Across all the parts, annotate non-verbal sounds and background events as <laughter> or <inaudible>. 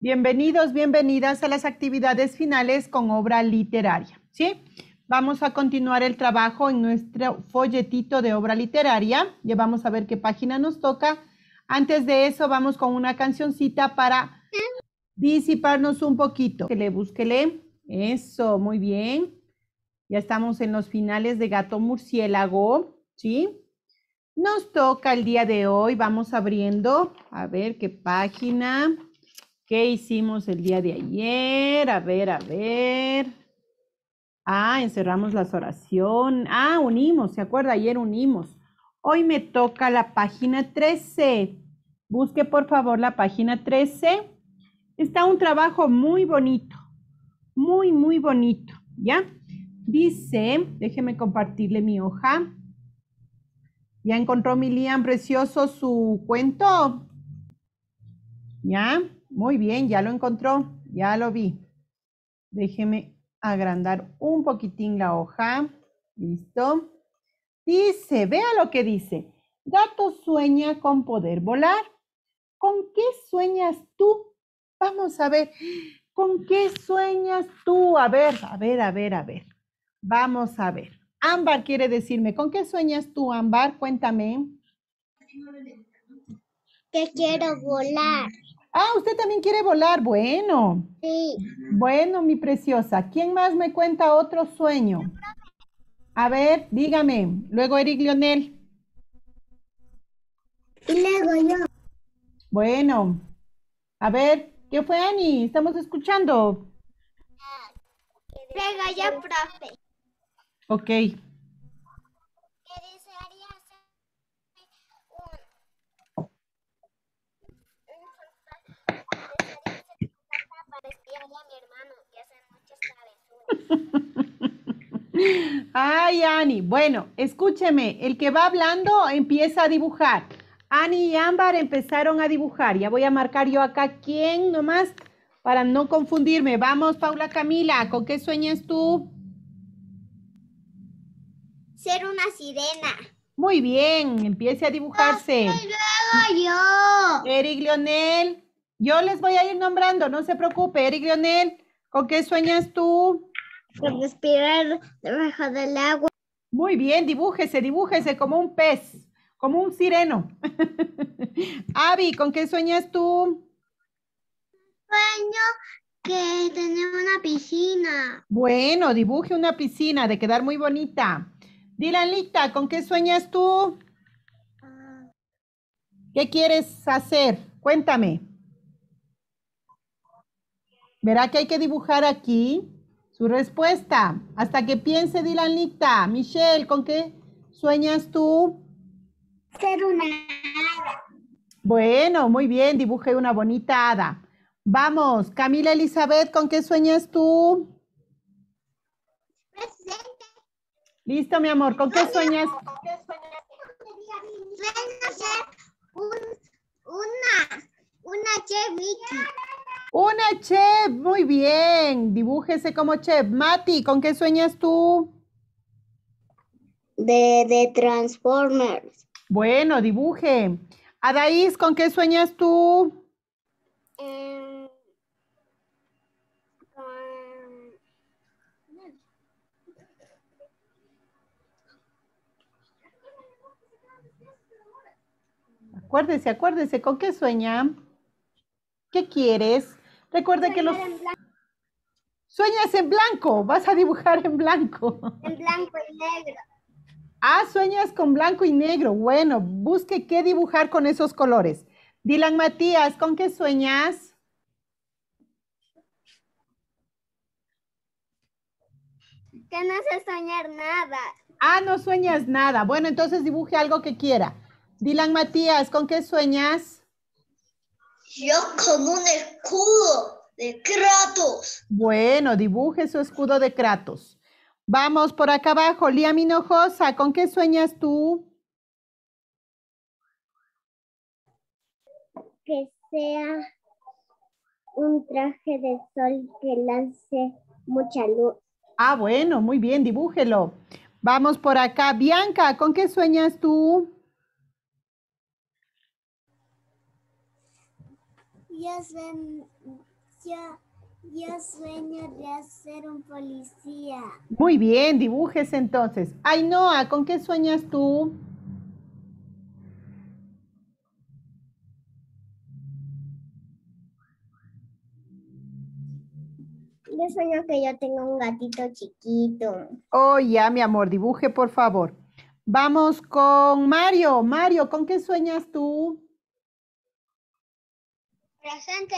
Bienvenidos, bienvenidas a las actividades finales con obra literaria, ¿sí? Vamos a continuar el trabajo en nuestro folletito de obra literaria. Ya vamos a ver qué página nos toca. Antes de eso, vamos con una cancioncita para disiparnos un poquito. Que le búsquele. Eso, muy bien. Ya estamos en los finales de Gato Murciélago, ¿sí? Nos toca el día de hoy. Vamos abriendo. A ver qué página. ¿Qué hicimos el día de ayer? A ver, a ver. Ah, encerramos las oraciones. Ah, unimos, ¿se acuerda? Ayer unimos. Hoy me toca la página 13. Busque por favor la página 13. Está un trabajo muy bonito, muy, muy bonito, ¿ya? Dice, déjeme compartirle mi hoja. ¿Ya encontró Milian, precioso su cuento? ¿Ya? Muy bien, ya lo encontró, ya lo vi. Déjeme agrandar un poquitín la hoja. Listo. Dice, vea lo que dice. Gato sueña con poder volar. ¿Con qué sueñas tú? Vamos a ver. ¿Con qué sueñas tú? A ver, a ver, a ver, a ver. Vamos a ver. Ámbar quiere decirme, ¿con qué sueñas tú, Ámbar? Cuéntame. Que quiero volar. Ah, usted también quiere volar. Bueno. Sí. Bueno, mi preciosa. ¿Quién más me cuenta otro sueño? A ver, dígame. Luego Eric Lionel. Y luego yo. Bueno. A ver, ¿qué fue, Ani? Estamos escuchando. Pega ya, profe. Ok. Ay, Ani. Bueno, escúcheme, el que va hablando empieza a dibujar. Ani y Ámbar empezaron a dibujar. Ya voy a marcar yo acá quién nomás para no confundirme. Vamos, Paula Camila, ¿con qué sueñas tú? Ser una sirena. Muy bien, empiece a dibujarse. luego yo. Eric Lionel, yo les voy a ir nombrando, no se preocupe. Eric Lionel, ¿con qué sueñas tú? respirar debajo del agua. Muy bien, dibújese, dibújese como un pez, como un sireno. <laughs> Abby, ¿con qué sueñas tú? Sueño que tener una piscina. Bueno, dibuje una piscina de quedar muy bonita. Dilanita, ¿con qué sueñas tú? Ah. ¿Qué quieres hacer? Cuéntame. Verá que hay que dibujar aquí su respuesta, hasta que piense Dilanita. Michelle, ¿con qué sueñas tú? Ser una hada. Bueno, muy bien, dibujé una bonita hada. Vamos, Camila Elizabeth, ¿con qué sueñas tú? Presente. Listo, mi amor, ¿con qué sueñas? ¿Con Sueño ser una, una una chef, muy bien. Dibújese como chef. Mati, ¿con qué sueñas tú? De, Transformers. Bueno, dibuje. Adaís, ¿con qué sueñas tú? Em, acuérdese, acuérdese, ¿con qué sueña? ¿Qué quieres? Recuerda que los... Sueñas en blanco, vas a dibujar en blanco. En blanco y negro. Ah, sueñas con blanco y negro. Bueno, busque qué dibujar con esos colores. Dilan Matías, ¿con qué sueñas? Que no sé soñar nada. Ah, no sueñas nada. Bueno, entonces dibuje algo que quiera. Dilan Matías, ¿con qué sueñas? Yo con un escudo de Kratos. Bueno, dibuje su escudo de Kratos. Vamos por acá abajo, Lía Minojosa, ¿con qué sueñas tú? Que sea un traje de sol que lance mucha luz. Ah, bueno, muy bien, dibújelo. Vamos por acá. Bianca, ¿con qué sueñas tú? Yo sueño, yo, de ser un policía. Muy bien, dibujes entonces. Ay, Noah, ¿con qué sueñas tú? Yo sueño que yo tengo un gatito chiquito. Oh, ya, mi amor, dibuje, por favor. Vamos con Mario. Mario, ¿con qué sueñas tú? Presente.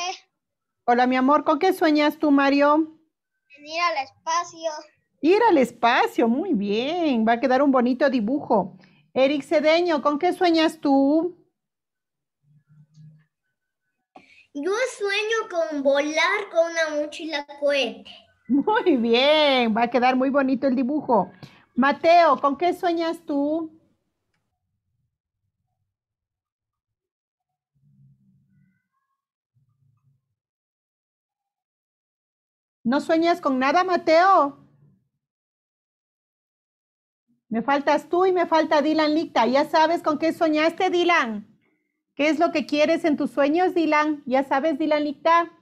Hola, mi amor, ¿con qué sueñas tú, Mario? En ir al espacio. Ir al espacio, muy bien. Va a quedar un bonito dibujo. Eric Cedeño, ¿con qué sueñas tú? Yo sueño con volar con una mochila cohete. Muy bien, va a quedar muy bonito el dibujo. Mateo, ¿con qué sueñas tú? ¿No sueñas con nada, Mateo? Me faltas tú y me falta Dylan Licta. ¿Ya sabes con qué soñaste, Dylan? ¿Qué es lo que quieres en tus sueños, Dylan? ¿Ya sabes, Dylan Licta?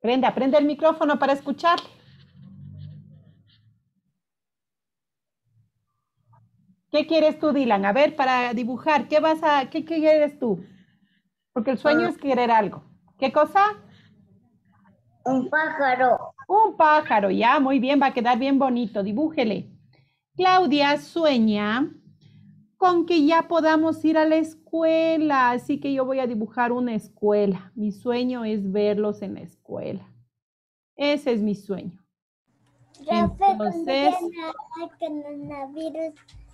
Prenda, prende el micrófono para escuchar. ¿Qué quieres tú, Dylan? A ver, para dibujar, ¿qué vas a, qué, quieres tú? Porque el sueño ah. es querer algo. ¿Qué cosa? Un pájaro. Un pájaro, ya, muy bien, va a quedar bien bonito, dibújele. Claudia sueña con que ya podamos ir a la escuela, así que yo voy a dibujar una escuela. Mi sueño es verlos en la escuela. Ese es mi sueño. Entonces,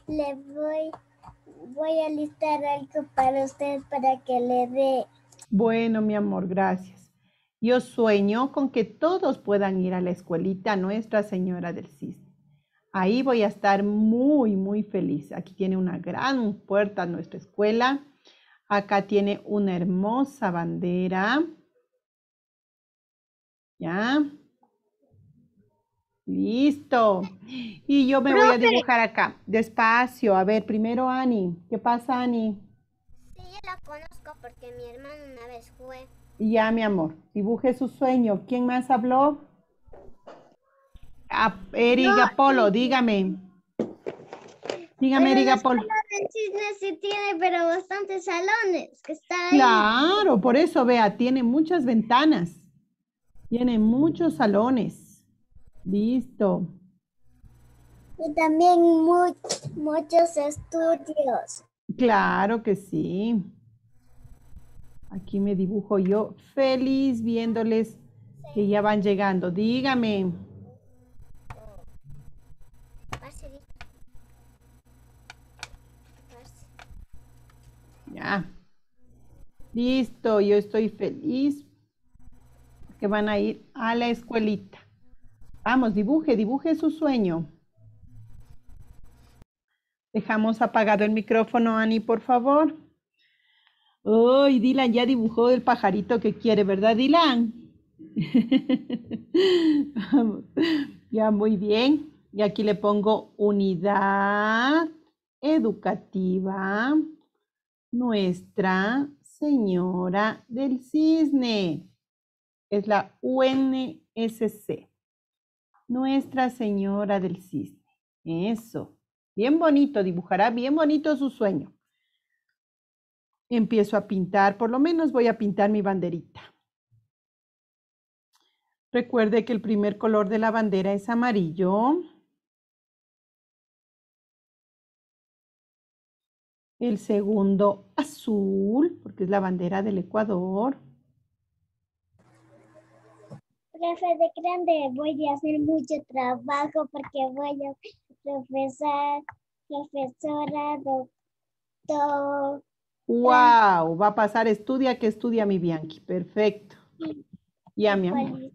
le voy, voy a listar algo para usted para que le dé. Bueno, mi amor, gracias. Yo sueño con que todos puedan ir a la escuelita Nuestra Señora del Cisne. Ahí voy a estar muy, muy feliz. Aquí tiene una gran puerta nuestra escuela. Acá tiene una hermosa bandera. ¿Ya? Listo. Y yo me voy a dibujar acá, despacio. A ver, primero Ani. ¿Qué pasa, Ani? Sí, yo la conozco porque mi hermano una vez fue. Ya, mi amor. Dibuje su sueño. ¿Quién más habló? A ah, Polo. dígame. Dígame, Erika Apolo. El sí tiene, pero bastantes salones que Claro, por eso, vea, tiene muchas ventanas. Tiene muchos salones. Listo. Y también muchos estudios. Claro que sí. Aquí me dibujo yo feliz viéndoles que ya van llegando. Dígame. Ya. Listo, yo estoy feliz que van a ir a la escuelita. Vamos, dibuje, dibuje su sueño. Dejamos apagado el micrófono, Ani, por favor. Uy, Dylan ya dibujó el pajarito que quiere, ¿verdad, Dylan? <laughs> Ya, muy bien. Y aquí le pongo unidad educativa Nuestra Señora del Cisne. Es la UNSC. Nuestra Señora del Cisne. Eso. Bien bonito, dibujará bien bonito su sueño. Empiezo a pintar, por lo menos voy a pintar mi banderita. Recuerde que el primer color de la bandera es amarillo. El segundo azul, porque es la bandera del Ecuador de grande voy a hacer mucho trabajo porque voy a profesar, profesora, doctor. ¡Wow! Va a pasar, estudia que estudia mi Bianchi. Perfecto. Y Ya, mi amor.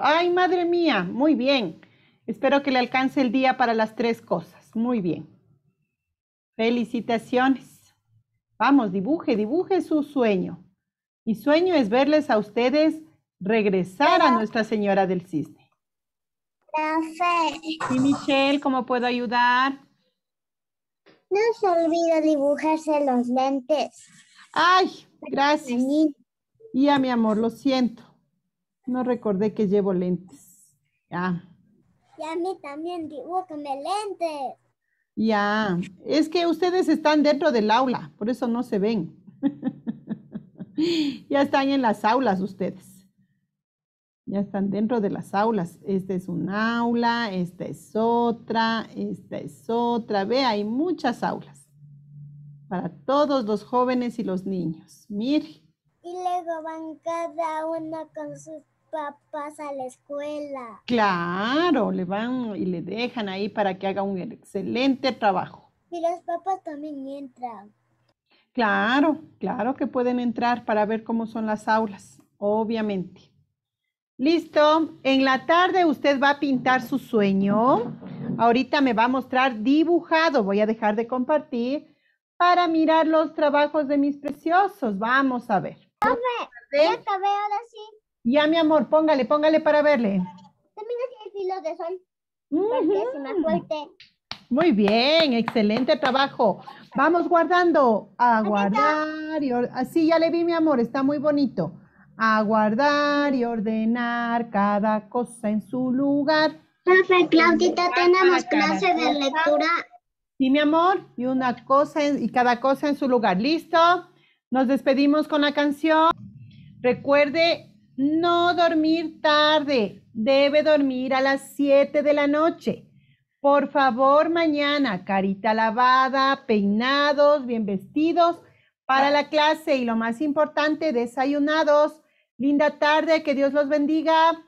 ¡Ay, madre mía! Muy bien. Espero que le alcance el día para las tres cosas. Muy bien. Felicitaciones. Vamos, dibuje, dibuje su sueño. Mi sueño es verles a ustedes regresar a Nuestra Señora del Cisne. Profe. Y Michelle, ¿cómo puedo ayudar? No se olvida dibujarse los lentes. Ay, gracias. Y a mi amor, lo siento. No recordé que llevo lentes. Ya. Y a mí también dibujame lentes. Ya. Es que ustedes están dentro del aula, por eso no se ven. <laughs> ya están en las aulas ustedes. Ya están dentro de las aulas. Esta es una aula, esta es otra, esta es otra. Ve, hay muchas aulas para todos los jóvenes y los niños. Mire. Y luego van cada uno con sus papás a la escuela. Claro, le van y le dejan ahí para que haga un excelente trabajo. Y los papás también entran. Claro, claro que pueden entrar para ver cómo son las aulas, obviamente. Listo. En la tarde usted va a pintar su sueño. Ahorita me va a mostrar dibujado. Voy a dejar de compartir para mirar los trabajos de mis preciosos. Vamos a ver. ya ahora sí. Ya, mi amor, póngale, póngale para verle. También el filo de sol. Muy bien, excelente trabajo. Vamos guardando. A guardar. así ah, ya le vi, mi amor, está muy bonito a guardar y ordenar cada cosa en su lugar. Claudita, tenemos clase de lectura. Sí, mi amor, y una cosa y cada cosa en su lugar. ¿Listo? Nos despedimos con la canción. Recuerde no dormir tarde. Debe dormir a las 7 de la noche. Por favor, mañana, carita lavada, peinados, bien vestidos para la clase y lo más importante, desayunados. Linda tarde, que Dios los bendiga.